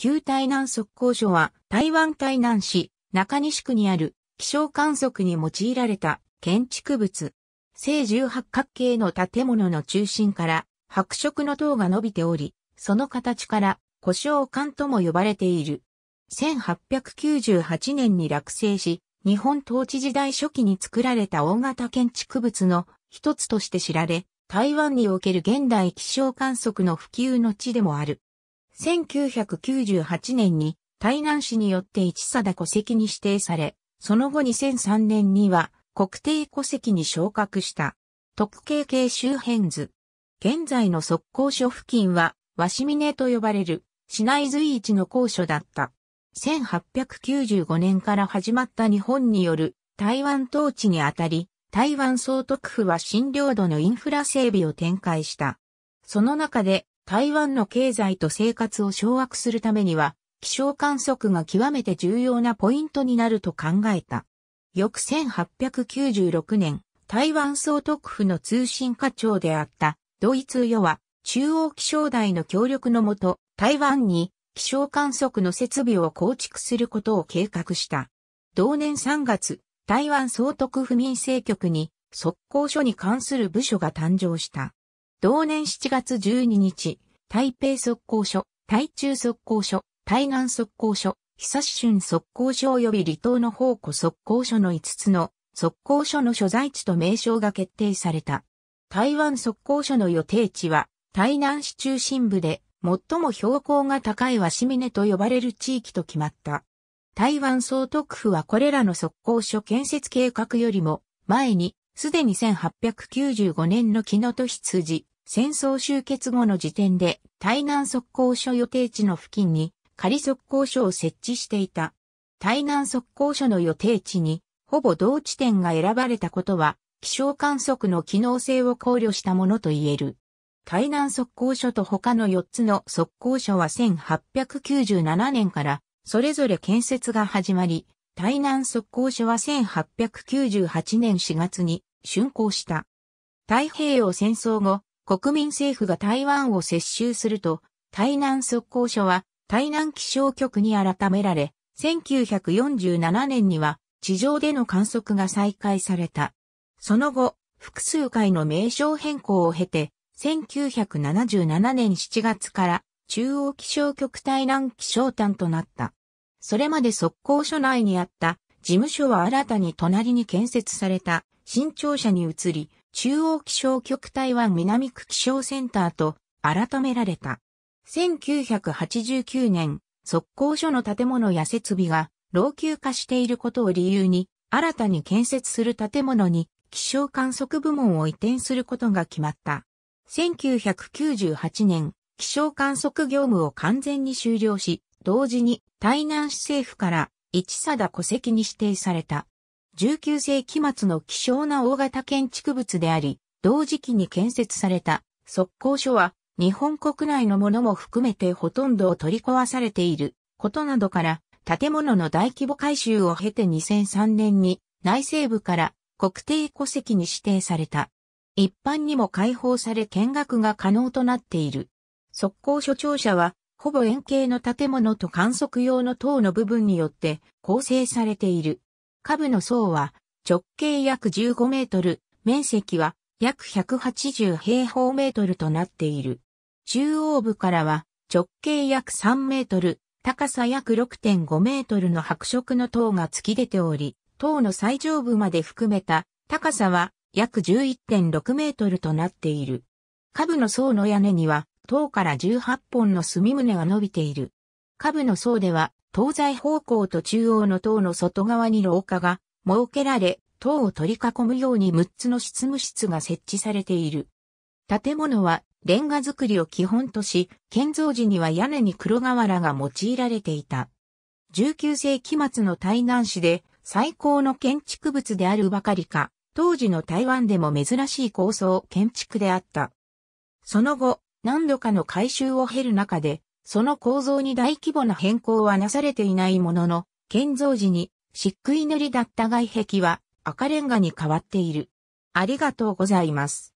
旧台南測候所は台湾台南市中西区にある気象観測に用いられた建築物。正十八角形の建物の中心から白色の塔が伸びており、その形から故障館とも呼ばれている。1898年に落成し、日本統治時代初期に作られた大型建築物の一つとして知られ、台湾における現代気象観測の普及の地でもある。1998年に台南市によって一田戸籍に指定され、その後2003年には国定戸籍に昇格した。特景系周辺図。現在の側攻所付近は、鷲峰と呼ばれる市内随一の高所だった。1895年から始まった日本による台湾統治にあたり、台湾総督府は新領土のインフラ整備を展開した。その中で台湾の経済と生活を掌握するためには、気象観測が極めて重要なポイントになると考えた。翌1896年、台湾総督府の通信課長であったドイツ与は中央気象台の協力のもと台湾に気象観測の設備を構築することを計画した。同年3月、台湾総督府民政局に速攻書に関する部署が誕生した。同年7月12日、台北速攻所、台中速攻所、台南速攻所、久し春速攻所及び離島の宝庫速攻所の5つの速攻所の所在地と名称が決定された。台湾速攻所の予定地は、台南市中心部で、最も標高が高いし峰と呼ばれる地域と決まった。台湾総督府はこれらの速攻所建設計画よりも、前に、すでに1895年の木野と羊、戦争終結後の時点で台南速攻所予定地の付近に仮速攻所を設置していた。台南速攻所の予定地にほぼ同地点が選ばれたことは気象観測の機能性を考慮したものと言える。台南速攻所と他の4つの速攻所は1897年からそれぞれ建設が始まり、台南速攻所は1898年4月に竣工した。太平洋戦争後、国民政府が台湾を接収すると、台南速攻所は台南気象局に改められ、1947年には地上での観測が再開された。その後、複数回の名称変更を経て、1977年7月から中央気象局台南気象担となった。それまで速攻所内にあった事務所は新たに隣に建設された新庁舎に移り、中央気象局台湾南区気象センターと改められた。1989年、速攻所の建物や設備が老朽化していることを理由に、新たに建設する建物に気象観測部門を移転することが決まった。1998年、気象観測業務を完全に終了し、同時に台南市政府から一田戸籍に指定された。19世紀末の希少な大型建築物であり、同時期に建設された速攻所は日本国内のものも含めてほとんどを取り壊されていることなどから建物の大規模改修を経て2003年に内西部から国定戸籍に指定された。一般にも開放され見学が可能となっている。速攻所庁舎はほぼ円形の建物と観測用の塔の部分によって構成されている。下部の層は直径約15メートル、面積は約180平方メートルとなっている。中央部からは直径約3メートル、高さ約6.5メートルの白色の塔が突き出ており、塔の最上部まで含めた高さは約11.6メートルとなっている。下部の層の屋根には塔から18本の隅棟が伸びている。下部の層では東西方向と中央の塔の外側に廊下が設けられ、塔を取り囲むように6つの執務室が設置されている。建物はレンガ造りを基本とし、建造時には屋根に黒瓦が用いられていた。19世紀末の台南市で最高の建築物であるばかりか、当時の台湾でも珍しい構想建築であった。その後、何度かの改修を経る中で、その構造に大規模な変更はなされていないものの、建造時に漆喰塗りだった外壁は赤レンガに変わっている。ありがとうございます。